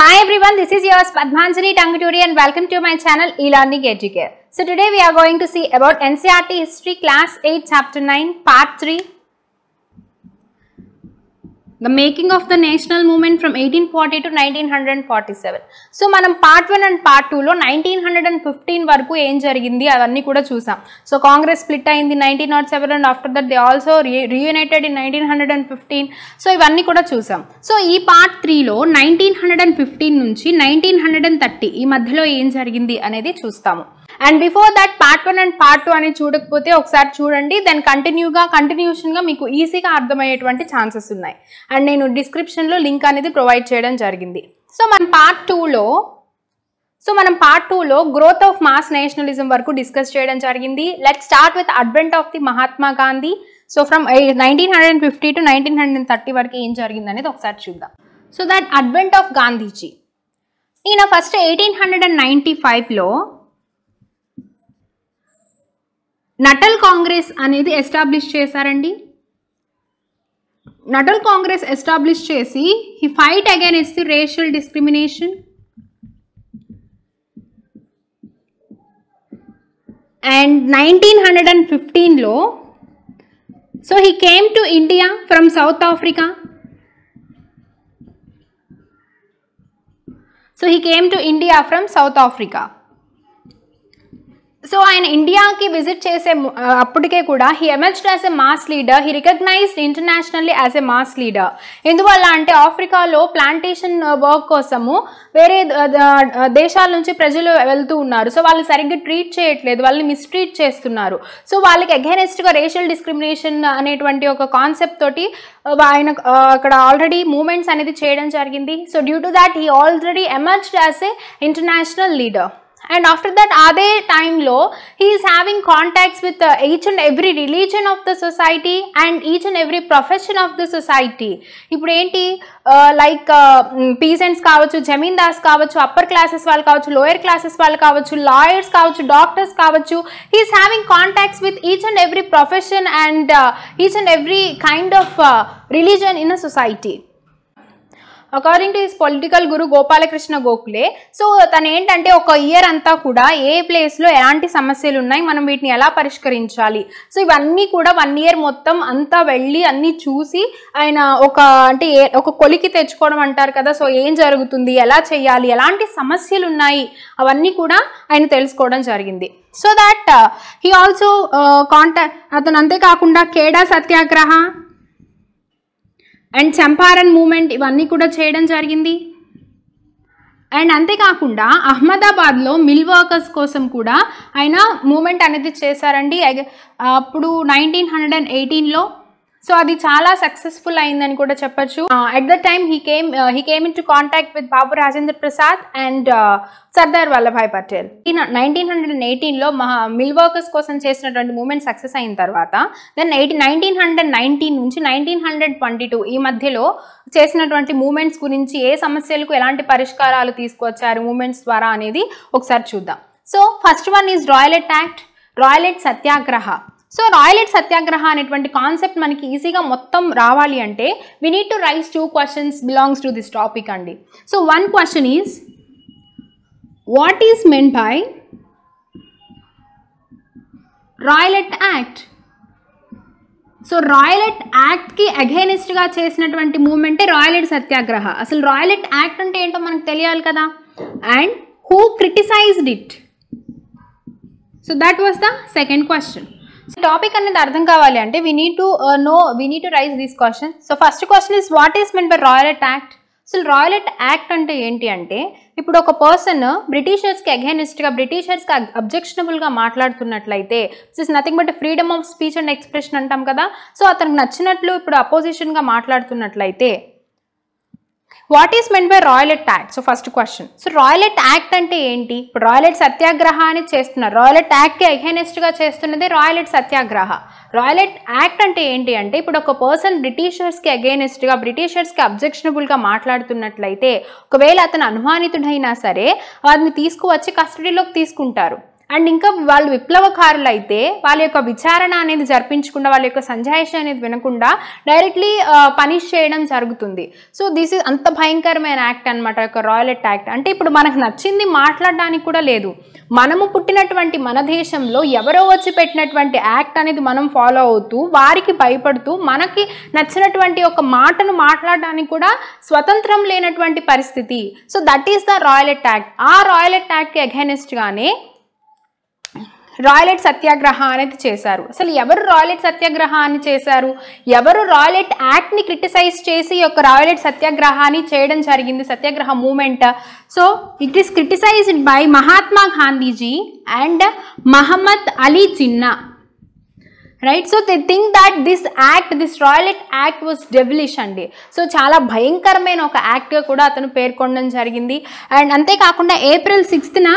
Hi everyone, this is yours Padmanjali Tanguturi and welcome to my channel eLearning Educare. So today we are going to see about NCRT History Class 8 Chapter 9 Part 3 the making of the national movement from eighteen forty to nineteen hundred and forty seven so మనం part one and part టూలో nineteen hundred and fifteen వరకు ఏం జరిగింది అవన్నీ కూడా చూసాం so Congress split అయింది nineteen nought seven and after that they also reunited in nineteen hundred and fifteen so ఇవన్నీ కూడా చూసాం సో ఈ పార్ట్ త్రీలో నైన్టీన్ హండ్రెడ్ అండ్ ఫిఫ్టీన్ నుంచి నైన్టీన్ హండ్రెడ్ అండ్ థర్టీ ఈ మధ్యలో ఏం జరిగింది అనేది చూస్తాము and before that part one and part two అని చూడకపోతే ఒకసారి చూడండి దెన్ కంటిన్యూగా కంటిన్యూషన్గా మీకు ఈజీగా అర్థమయ్యేటువంటి ఛాన్సెస్ ఉన్నాయి అండ్ నేను డిస్క్రిప్షన్లో లింక్ అనేది ప్రొవైడ్ చేయడం జరిగింది సో మనం పార్ట్ టూలో సో మనం పార్ట్ టూలో గ్రోత్ ఆఫ్ మాస్ నేషనలిజం వరకు డిస్కస్ చేయడం జరిగింది let start with advent of the Mahatma Gandhi so from nineteen hundred fifty to nineteen hundred thirty వరకు ఏం జరిగింది అనేది ఒకసారి చూద్దాం so that advent of Gandhiji ఈయన first eighteen hundred and ninety ఫైవ్లో నటల్ కాంగ్రెస్ అనేది ఎస్టాబ్లిష్ చేశారండి నటల్ కాంగ్రెస్ ఎస్టాబ్లిష్ చేసి he fight against the racial discrimination and nineteen hundred and ఫిఫ్టీన్లో so he came to India from South Africa so he came to India from South Africa so ఆయన ఇండియాకి visit చేసే అప్పటికే కూడా he emerged as a mass leader he recognized internationally as a mass leader ఎందువల్ల అంటే ఆఫ్రికాలో plantation work కోసము వేరే దేశాల నుంచి ప్రజలు వెళ్తూ ఉన్నారు సో వాళ్ళు సరిగ్గా ట్రీట్ చేయట్లేదు వాళ్ళని మిస్ట్రీట్ చేస్తున్నారు సో వాళ్ళకి అగేనెస్ట్గా రేషియల్ డిస్క్రిమినేషన్ అనేటువంటి ఒక కాన్సెప్ట్ తోటి ఆయన అక్కడ ఆల్రెడీ మూమెంట్స్ అనేది చేయడం జరిగింది so due to that he already emerged as an international leader and after that అదే టైంలో he is having contacts with each and every religion of the society and each and every profession of the society ఇప్పుడు ఏంటి like uh, peasants uh, mm, కావచ్చు జమీందార్స్ కావచ్చు upper classes వాళ్ళు కావచ్చు lower classes వాళ్ళు కావచ్చు లాయర్స్ కావచ్చు డాక్టర్స్ కావచ్చు he is having contacts with each and every profession and each and every kind of religion in a society according to his political guru Gopal Krishna Gokhale so తను ఏంటంటే ఒక ఇయర్ అంతా కూడా ఏ ప్లేస్లో ఎలాంటి సమస్యలు ఉన్నాయి మనం వీటిని ఎలా పరిష్కరించాలి సో ఇవన్నీ కూడా వన్ ఇయర్ మొత్తం అంతా వెళ్ళి అన్నీ చూసి ఆయన ఒక అంటే ఒక కొలికి తెచ్చుకోవడం అంటారు కదా సో ఏం జరుగుతుంది ఎలా చేయాలి ఎలాంటి సమస్యలు ఉన్నాయి అవన్నీ కూడా ఆయన తెలుసుకోవడం జరిగింది so that he also contact అతను అంతేకాకుండా కేడా సత్యాగ్రహ అండ్ చంపారన్ మూమెంట్ ఇవన్నీ కూడా చేయడం జరిగింది అండ్ అంతేకాకుండా అహ్మదాబాద్లో మిల్ వర్కర్స్ కోసం కూడా ఆయన మూమెంట్ అనేది చేశారండి అప్పుడు నైన్టీన్ హండ్రెడ్ అండ్ ఎయిటీన్లో సో అది చాలా సక్సెస్ఫుల్ అయిందని కూడా చెప్పొచ్చు at the time he came he came in to contact with Babu Rajendra Prasad and Sardar Vallabhbhai Patel nineteen hundred and ఎయిటీన్లో మహా మిల్ వర్కర్స్ కోసం చేసినటువంటి మూమెంట్ సక్సెస్ అయిన తర్వాత then eighty nineteen hundred nineteen నుంచి నైన్టీన్ హండ్రెడ్ ట్వంటీ టూ ఈ మధ్యలో చేసినటువంటి మూమెంట్స్ గురించి ఏ సమస్యలకు ఎలాంటి పరిష్కారాలు తీసుకొచ్చారు మూమెంట్స్ ద్వారా అనేది ఒకసారి చూద్దాం so first one is Rowlatt act Rowlatt satyagraha so Rowlatt satyagraha అనేటువంటి కాన్సెప్ట్ మనకి ఈజీగా మొత్తం రావాలి అంటే we need to rise two questions belongs to this topic అండి so one question is what is meant by Rowlatt act so Rowlatt యాక్ట్కి అగైనెస్ట్గా చేసినటువంటి మూమెంటే రాయలెట్ సత్యాగ్రహ అసలు రాయలెట్ యాక్ట్ అంటే ఏంటో మనకు తెలియాలి కదా and who criticized it so that was the second question topic అనేది అర్థం కావాలి అంటే we need to know we need to raise this question so first question is what is meant by Rowlatt act అసలు Rowlatt act అంటే ఏంటి అంటే ఇప్పుడు ఒక పర్సన్ బ్రిటిషర్స్కి అగేనిస్ట్గా బ్రిటిషర్స్కి అబ్జెక్షనబుల్గా మాట్లాడుతున్నట్లయితే is nothing but freedom of speech and expression అంటాం కదా సో అతనికి నచ్చినట్లు ఇప్పుడు అపోజిషన్గా మాట్లాడుతున్నట్లయితే what is meant by Rowlatt act so first question so Rowlatt act అంటే ఏంటి ఇప్పుడు రాయలెట్ సత్యాగ్రహాన్ని చేస్తున్నారు రాయలెట్ యాక్ట్కి అగెనెస్ట్గా చేస్తున్నది రాయలెట్ సత్యాగ్రహ రాయలెట్ యాక్ట్ అంటే ఏంటి అంటే ఇప్పుడు ఒక పర్సన్ బ్రిటిషర్స్కి అగెనెస్ట్గా బ్రిటిషర్స్కి అబ్జెక్షనబుల్గా మాట్లాడుతున్నట్లయితే ఒకవేళ అతను అనుమానితుడైనా సరే వారిని తీసుకువచ్చి కస్టడీలోకి తీసుకుంటారు అండ్ ఇంకా వాళ్ళు విప్లవకారులు అయితే వాళ్ళ యొక్క విచారణ అనేది జరిపించకుండా వాళ్ళ యొక్క సంజాయిష అనేది వినకుండా డైరెక్ట్లీ పనిష్ చేయడం జరుగుతుంది సో దిస్ ఇస్ అంత భయంకరమైన యాక్ట్ అనమాట యొక్క రాయలెట్ యాక్ట్ అంటే ఇప్పుడు మనకు నచ్చింది మాట్లాడడానికి కూడా లేదు మనము పుట్టినటువంటి మన దేశంలో ఎవరో వచ్చి పెట్టినటువంటి యాక్ట్ అనేది మనం ఫాలో అవుతూ వారికి భయపడుతూ మనకి నచ్చినటువంటి ఒక మాటను మాట్లాడడానికి కూడా స్వతంత్రం లేనటువంటి పరిస్థితి so that is the Rowlatt act ఆ రాయల్ అటాక్కి అగైనెస్ట్గానే రాయలెట్ సత్యాగ్రహ అనేది చేశారు అసలు ఎవరు రాయలెట్ సత్యాగ్రహాన్ని చేశారు ఎవరు రాయలెట్ యాక్ట్ని క్రిటిసైజ్ చేసి ఒక రాయలెట్ సత్యాగ్రహాన్ని చేయడం జరిగింది satyagraha movement so it is criticized by Mahatma Gandhiji and Mohammad Ali Jinnah right so they think that this act this Rowlatt act was devilish అండి సో చాలా భయంకరమైన ఒక యాక్ట్గా కూడా అతను పేర్కొనడం జరిగింది అండ్ అంతేకాకుండా ఏప్రిల్ సిక్స్త్న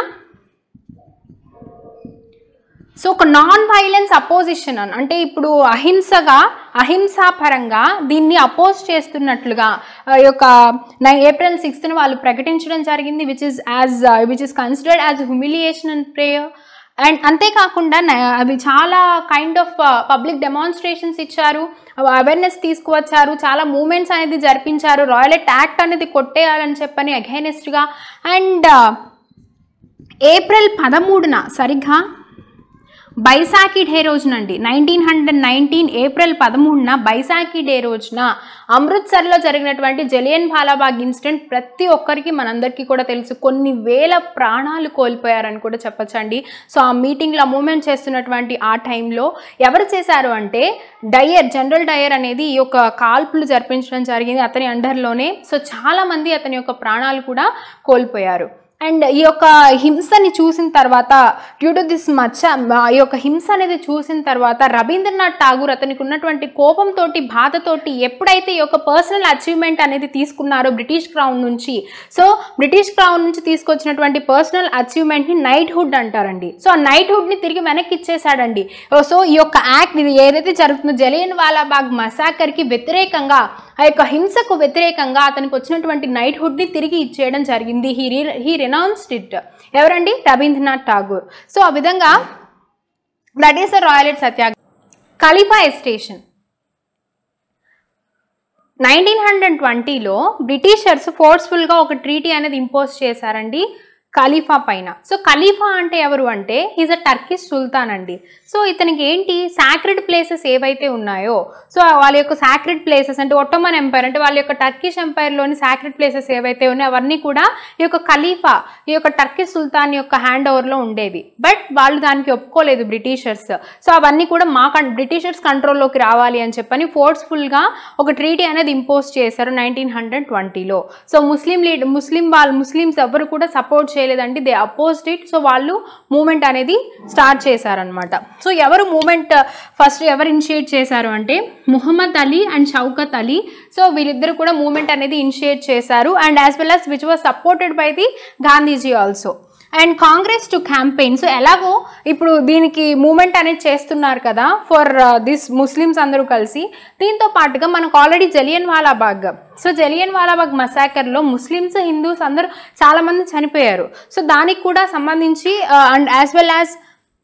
సో ఒక నాన్ వైలెన్స్ అపోజిషన్ అని అంటే ఇప్పుడు అహింసగా అహింసాపరంగా దీన్ని అపోజ్ చేస్తున్నట్లుగా ఈ యొక్క ఏప్రిల్ సిక్స్త్ని వాళ్ళు ప్రకటించడం జరిగింది which is as which is considered as humiliation and prayer and అంతేకాకుండా అవి చాలా కైండ్ ఆఫ్ పబ్లిక్ డెమాన్స్ట్రేషన్స్ ఇచ్చారు అవేర్నెస్ తీసుకువచ్చారు చాలా మూమెంట్స్ అనేది జరిపించారు ఎట్ యాక్ట్ అనేది కొట్టేయాలని చెప్పని అగైనెస్ట్గా అండ్ ఏప్రిల్ పదమూడున సరిగ్గా బైసాఖి డే రోజునండి నైన్టీన్ హండ్రెడ్ నైన్టీన్ ఏప్రిల్ పదమూడున బైసాఖి డే రోజున అమృత్సర్లో జరిగినటువంటి జలియన్ బాలాబాగ్ ఇన్సిడెంట్ ప్రతి ఒక్కరికి మనందరికీ కూడా తెలుసు కొన్ని వేల ప్రాణాలు కోల్పోయారని కూడా చెప్పచ్చండి సో ఆ మీటింగ్లో మూమెంట్ చేస్తున్నటువంటి ఆ టైంలో ఎవరు చేశారు అంటే డయర్ జనరల్ డయర్ అనేది ఈ యొక్క కాల్పులు జరిపించడం జరిగింది అతని అండర్లోనే సో చాలామంది అతని యొక్క ప్రాణాలు కూడా కోల్పోయారు అండ్ ఈ యొక్క హింసని చూసిన తర్వాత డ్యూ టు దిస్ మచ్ ఈ యొక్క హింస అనేది చూసిన తర్వాత రవీంద్రనాథ్ ఠాగూర్ అతనికి ఉన్నటువంటి కోపంతో బాధతోటి ఎప్పుడైతే ఈ యొక్క పర్సనల్ అచీవ్మెంట్ అనేది తీసుకున్నారో బ్రిటిష్ క్రౌన్ నుంచి సో బ్రిటిష్ క్రౌన్ నుంచి తీసుకొచ్చినటువంటి పర్సనల్ అచీవ్మెంట్ని నైట్హుడ్ అంటారండి సో ఆ నైట్హుడ్ని తిరిగి వెనక్కి ఇచ్చేసాడండి సో ఈ యొక్క యాక్ట్ ఇది ఏదైతే జరుగుతుందో జలియన్ వాలాబాగ్ మసాకర్కి వ్యతిరేకంగా ఆ యొక్క హింసకు వ్యతిరేకంగా అతనికి వచ్చినటువంటి నైట్హుడ్ ని తిరిగి ఇచ్చేయడం జరిగింది హీ హీ రినౌన్స్డ్ ఇట్ ఎవరండి రవీంద్రనాథ్ ఠాగూర్ సో ఆ విధంగా దట్ ఈస్ రాయల్ ఎట్ సత్యాగ్రహం ఖలీఫా ఎస్టేషన్ నైన్టీన్ హండ్రెడ్ ట్వంటీలో బ్రిటిషర్స్ ఫోర్స్ఫుల్గా ఒక ట్రీటీ అనేది ఇంపోజ్ చేశారండి ఖలీఫా పైన సో ఖలీఫా అంటే ఎవరు అంటే ఈజ్ అ టర్కిష్ సుల్తాన్ అండి సో ఇతనికి ఏంటి సాక్రెడ్ ప్లేసెస్ ఏవైతే ఉన్నాయో సో వాళ్ళ యొక్క సాక్రెడ్ ప్లేసెస్ అంటే ఒట్టమన్ ఎంపైర్ అంటే వాళ్ళ యొక్క టర్కిష్ ఎంపైర్లోని సాక్రెడ్ ప్లేసెస్ ఏవైతే ఉన్నాయో అవన్నీ కూడా ఈ యొక్క ఖలీఫా ఈ యొక్క టర్కిష్ సుల్తాన్ యొక్క హ్యాండ్ ఓవర్లో ఉండేవి బట్ వాళ్ళు దానికి ఒప్పుకోలేదు బ్రిటిషర్స్ సో అవన్నీ కూడా మా బ్రిటిషర్స్ కంట్రోల్లోకి రావాలి అని చెప్పని ఫోర్స్ఫుల్గా ఒక ట్రీటీ అనేది ఇంపోజ్ చేశారు నైన్టీన్ హండ్రెడ్ ట్వంటీలో సో ముస్లిం లీడ్ ముస్లిం వాళ్ళు ముస్లిమ్స్ ఎవరు కూడా సపోర్ట్ చేయలేదండి దే అపోజిట్ ఇట్ సో వాళ్ళు మూమెంట్ అనేది స్టార్ట్ చేశారనమాట సో ఎవరు మూమెంట్ ఫస్ట్ uh, ఎవరు ఇనిషియేట్ చేశారు అంటే ముహమ్మద్ అలీ అండ్ షౌకత్ అలీ సో వీళ్ళిద్దరు కూడా మూమెంట్ అనేది ఇనిషియేట్ చేశారు and as well us which was supported by the Gandhiji also and Congress to campaign so ఎలాగో ఇప్పుడు దీనికి మూమెంట్ అనేది చేస్తున్నారు కదా ఫర్ uh, దిస్ ముస్లిమ్స్ అందరూ కలిసి దీంతో పాటుగా మనకు already Jallian వాలాబాగ్ so Jallian వాలాబాగ్ మసాకర్లో Muslims Hindus అందరూ చాలామంది చనిపోయారు సో దానికి కూడా సంబంధించి and as well as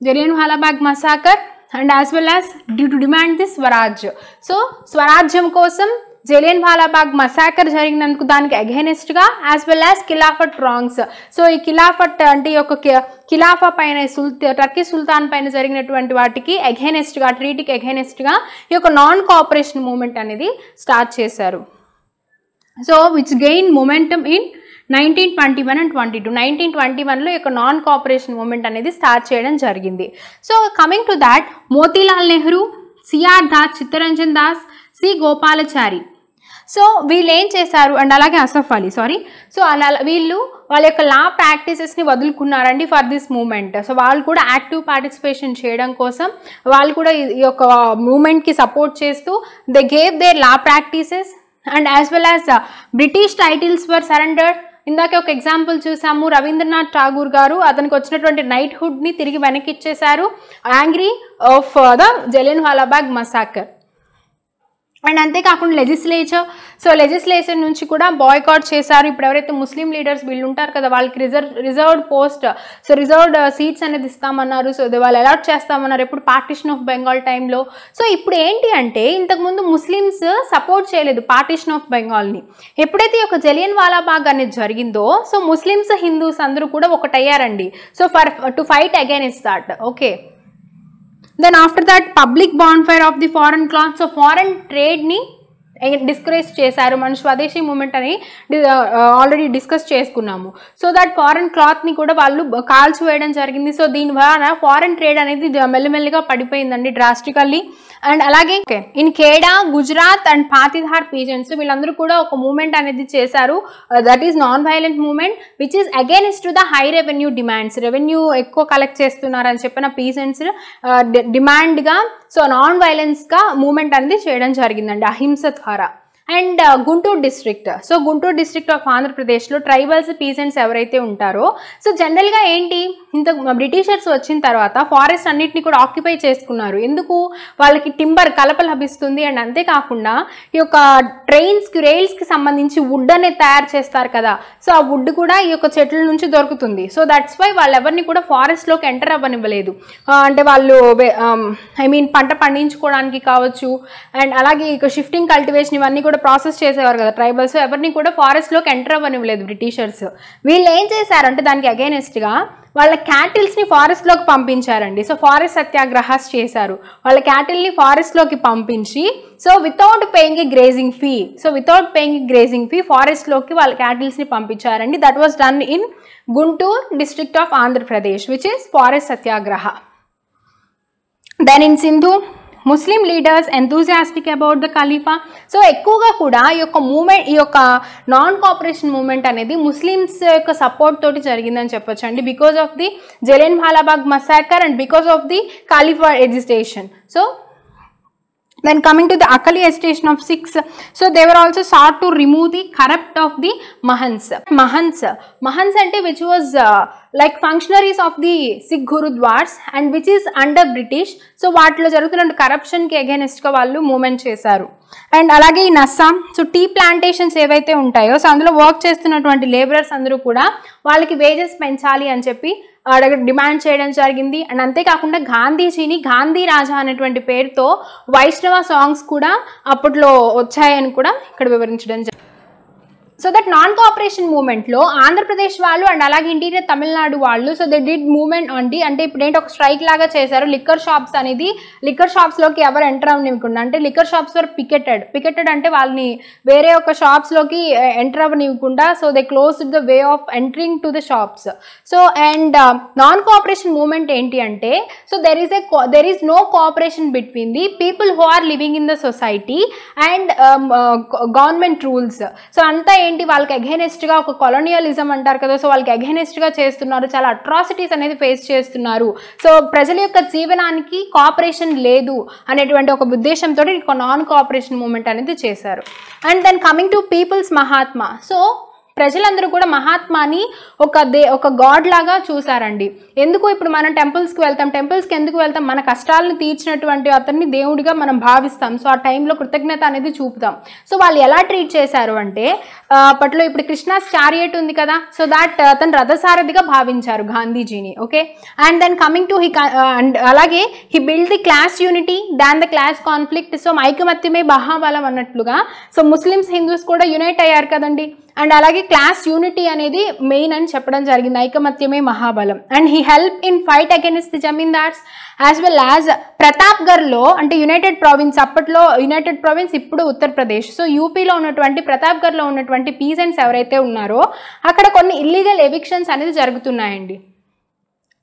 Jallian వాలాబాగ్ massacre and as well as due to demand the Swaraj so స్వరాజ్యం కోసం జలియన్ వాలాబాగ్ మసాకర్ జరిగినందుకు దానికి అగైనెస్ట్గా as well as కిలాఫట్ wrongs so ఈ కిలాఫట్ అంటే ఈ యొక్క ఖిలాఫా పైన సుల్తా టర్కీ సుల్తాన్ పైన జరిగినటువంటి వాటికి అగైనెస్ట్గా ట్రీటీకి అగైనెస్ట్గా ఈ యొక్క నాన్ కోఆపరేషన్ మూమెంట్ అనేది స్టార్ట్ చేశారు so which gain momentum in nineteen twenty one and twenty two nineteen twenty వన్లో యొక్క నాన్ కోఆపరేషన్ మూమెంట్ అనేది స్టార్ట్ చేయడం జరిగింది so coming to that Motilal Nehru C R Das Chittaranjan Das C Gopalachari so వీళ్ళు ఏం చేశారు అండ్ అలాగే అసఫ్ అలీ సారీ సో అలా వీళ్ళు వాళ్ళ యొక్క లా ప్రాక్టీసెస్ని వదులుకున్నారండి ఫర్ దిస్ మూమెంట్ సో వాళ్ళు కూడా యాక్టివ్ పార్టిసిపేషన్ చేయడం కోసం వాళ్ళు కూడా ఈ యొక్క మూమెంట్కి సపోర్ట్ చేస్తూ they gave their law practices and as well as British titles were surrender ఇందాక ఒక ఎగ్జాంపుల్ చూసాము రవీంద్రనాథ్ ఠాగూర్ గారు అతనికి వచ్చినటువంటి నైట్హుడ్ని తిరిగి వెనక్కి ఇచ్చేశారు యాంగ్రీ ఆఫ్ ద జలిన్ వాలాబాగ్ మసాకర్ అండ్ అంతేకాకుండా లెజిస్లేచర్ సో లెజిస్లేషన్ నుంచి కూడా బాయ్కాట్ చేశారు ఇప్పుడు ఎవరైతే ముస్లిం లీడర్స్ వీళ్ళు ఉంటారు కదా వాళ్ళకి reserve reserved post so reserved seats అనేది ఇస్తామన్నారు సో వాళ్ళు అలాట్ చేస్తామన్నారు ఎప్పుడు పార్టిషన్ ఆఫ్ బెంగాల్ టైంలో సో ఇప్పుడు ఏంటి అంటే ఇంతకుముందు ముస్లిమ్స్ సపోర్ట్ చేయలేదు పార్టిషన్ ఆఫ్ బెంగాల్ని ఎప్పుడైతే ఒక జలియన్ వాలాబాగ్ అనేది జరిగిందో సో ముస్లిమ్స్ హిందూస్ అందరూ కూడా ఒకటయ్యారండి so for to fight again is that okay Then after that public bonfire of the foreign class. So foreign trade ni discourage చేశారు మన స్వదేశీ మూమెంట్ అని ఆల్రెడీ డిస్కస్ చేసుకున్నాము సో దట్ ఫారెన్ క్లాత్ని కూడా వాళ్ళు కాల్చివేయడం జరిగింది సో దీని వలన ఫారెన్ ట్రేడ్ అనేది మెల్లమెల్లిగా పడిపోయిందండి డ్రాస్టికల్లీ అండ్ అలాగే in Kheda Gujarat and Patidar peasants వీళ్ళందరూ కూడా ఒక మూమెంట్ అనేది చేశారు that is non violent movement which is against to the high revenue demands revenue ఎక్కువ కలెక్ట్ చేస్తున్నారని చెప్పిన పీజన్స్ డిమాండ్గా సో నాన్ వైలెన్స్గా మూమెంట్ అనేది చేయడం జరిగిందండి అహింస ಆಹಾರ and uh, Guntur district so Guntur district of ఆంధ్రప్రదేశ్లో ట్రైబల్స్ పీజెంట్స్ ఎవరైతే ఉంటారో సో జనరల్గా ఏంటి ఇంత బ్రిటిషర్స్ వచ్చిన తర్వాత ఫారెస్ట్ అన్నింటినీ కూడా ఆక్యుపై చేసుకున్నారు ఎందుకు వాళ్ళకి టింబర్ కలప లభిస్తుంది అండ్ అంతేకాకుండా ఈ యొక్క ట్రైన్స్కి రైల్స్కి సంబంధించి వుడ్ అనేది తయారు చేస్తారు కదా సో ఆ వుడ్ కూడా ఈ యొక్క చెట్ల నుంచి దొరుకుతుంది సో దట్స్ వై వాళ్ళు ఎవరిని కూడా ఫారెస్ట్లోకి ఎంటర్ అవ్వనివ్వలేదు అంటే వాళ్ళు ఐ మీన్ um, పంట పండించుకోవడానికి కావచ్చు అండ్ అలాగే ఇక షిఫ్టింగ్ కల్టివేషన్ ఇవన్నీ కూడా కూడా ప్రాసెస్ చేసేవారు కదా ట్రైబల్స్ ఎవరిని కూడా ఫారెస్ట్లోకి ఎంటర్ అవ్వనివ్వలేదు బ్రిటిషర్స్ వీళ్ళు ఏం చేశారంటే దానికి అగైనెస్ట్గా వాళ్ళ క్యాటిల్స్ని ఫారెస్ట్లోకి పంపించారండి సో ఫారెస్ట్ సత్యాగ్రహాస్ చేశారు వాళ్ళ క్యాటిల్ని ఫారెస్ట్లోకి పంపించి so without paying a grazing fee so without paying grazing fee ఫారెస్ట్లోకి వాళ్ళ క్యాటిల్స్ని పంపించారండి that was done in Guntur district of Andhra Pradesh which is forest Satyagraha then in Sindhu Muslim leaders enthusiastic about the Khalifa so ఎక్కువగా కూడా ఈ యొక్క మూమెంట్ ఈ యొక్క నాన్ కోఆపరేషన్ మూమెంట్ అనేది ముస్లిమ్స్ యొక్క సపోర్ట్ తోటి జరిగిందని చెప్పొచ్చు అండి బికాస్ ఆఫ్ ది జలెన్ భాలాబాగ్ massacre and because of the Khalifa ఎజిస్టేషన్ so then coming to the Akali estation of six so they were also sought to remove the corrupt of the Mahans Mahans Mahans ante which was uh, like functionaries of the Sikh Gurudwars and which is under British so వాటిలో jarugutunna corruption కి against గా vallu movement chesaru and అలాగే ఈ నస్సాం so tea plantations ఏవైతే ఉంటాయో so అందులో work చేస్తున్నటువంటి labourers అందరూ కూడా వాళ్ళకి వేజెస్ పెంచాలి అని చెప్పి డిమాండ్ చేయడం జరిగింది అండ్ అంతేకాకుండా గాంధీజీని గాంధీ రాజా అనేటువంటి పేరుతో వైష్ణవ సాంగ్స్ కూడా అప్పట్లో వచ్చాయని కూడా ఇక్కడ వివరించడం జరిగింది సో దట్ నాన్ కోఆపరేషన్ మూమెంట్లో ఆంధ్రప్రదేశ్ వాళ్ళు అండ్ అలాగే ఇంటీరియర్ తమిళనాడు వాళ్ళు సో దే డిడ్ మూవ్మెంట్ అండి అంటే ఇప్పుడు ఏంటి ఒక స్ట్రైక్ లాగా చేశారు లిక్కర్ షాప్స్ అనేది లిక్కర్ షాప్స్లోకి ఎవరు ఎంటర్ అవ్వనివ్వకుండా అంటే లిక్కర్ షాప్స్ వర్ పికెటెడ్ పికెటెడ్ అంటే వాళ్ళని వేరే ఒక షాప్స్లోకి ఎంటర్ అవ్వనివ్వకుండా so they close the way of entering to the shops so and non cooperation movement ఏంటి అంటే so there is a there is no cooperation between the people who are living in the society and government rules so అంతా ఏంటి వాళ్ళకి అగేనెస్ట్గా ఒక colonialism అంటారు కదా so వాళ్ళకి అగేనెస్ట్గా చేస్తున్నారు చాలా అట్రాసిటీస్ అనేది ఫేస్ చేస్తున్నారు సో ప్రజల యొక్క జీవనానికి కోఆపరేషన్ లేదు అనేటువంటి ఒక ఉద్దేశంతో నాన్ కోఆపరేషన్ మూమెంట్ అనేది చేశారు and then coming to peoples Mahatma so ప్రజలందరూ కూడా మహాత్మాని ఒక దే ఒక గాడ్ లాగా చూసారండి ఎందుకు ఇప్పుడు మనం టెంపుల్స్కి వెళ్తాం టెంపుల్స్కి ఎందుకు వెళ్తాం మన కష్టాలను తీర్చినటువంటి అతన్ని దేవుడిగా మనం భావిస్తాం సో ఆ టైంలో కృతజ్ఞత అనేది చూపుతాం సో వాళ్ళు ఎలా ట్రీట్ చేశారు అంటే అప్పట్లో ఇప్పుడు కృష్ణా స్టారియట్ ఉంది కదా సో దాట్ అతను రథసారథిగా భావించారు గాంధీజీని okay and then coming to he and అలాగే he build the class unity than the class conflict so ఐకమత్యమే బహాబలం అన్నట్లుగా సో ముస్లిమ్స్ హిందూస్ కూడా యునైట్ అయ్యారు కదండి అండ్ అలాగే క్లాస్ యూనిటీ అనేది మెయిన్ అని చెప్పడం జరిగింది ఐకమత్యమే మహాబలం and he help in fight against the zamindars as well as ప్రతాప్గర్లో అంటే యునైటెడ్ ప్రావిన్స్ అప్పట్లో యునైటెడ్ ప్రావిన్స్ ఇప్పుడు ఉత్తరప్రదేశ్ సో యూపీలో ఉన్నటువంటి ప్రతాప్గర్లో ఉన్నటువంటి పీజెంట్స్ ఎవరైతే ఉన్నారో అక్కడ కొన్ని ఇల్లీగల్ ఎవిక్షన్స్ అనేది జరుగుతున్నాయండి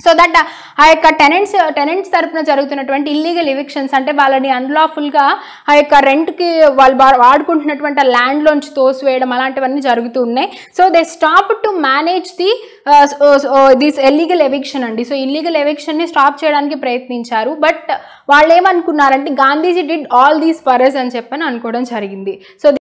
సో దట్ uh, ఆ యొక్క టెనెంట్స్ టెనెంట్స్ uh, తరపున జరుగుతున్నటువంటి ఇల్లీగల్ ఎవిక్షన్స్ అంటే వాళ్ళని అన్లాఫుల్గా ఆ యొక్క రెంట్కి వాళ్ళు వాడుకుంటున్నటువంటి ఆ ల్యాండ్లోంచి తోసివేయడం అలాంటివన్నీ జరుగుతూ ఉన్నాయి so they stop to manage the this illegal eviction అండి సో ఇల్లీగల్ ఎవిక్షన్ని స్టాప్ చేయడానికి ప్రయత్నించారు బట్ వాళ్ళు ఏమనుకున్నారంటే Gandhiji did all these purse అని చెప్పని అనుకోవడం జరిగింది సో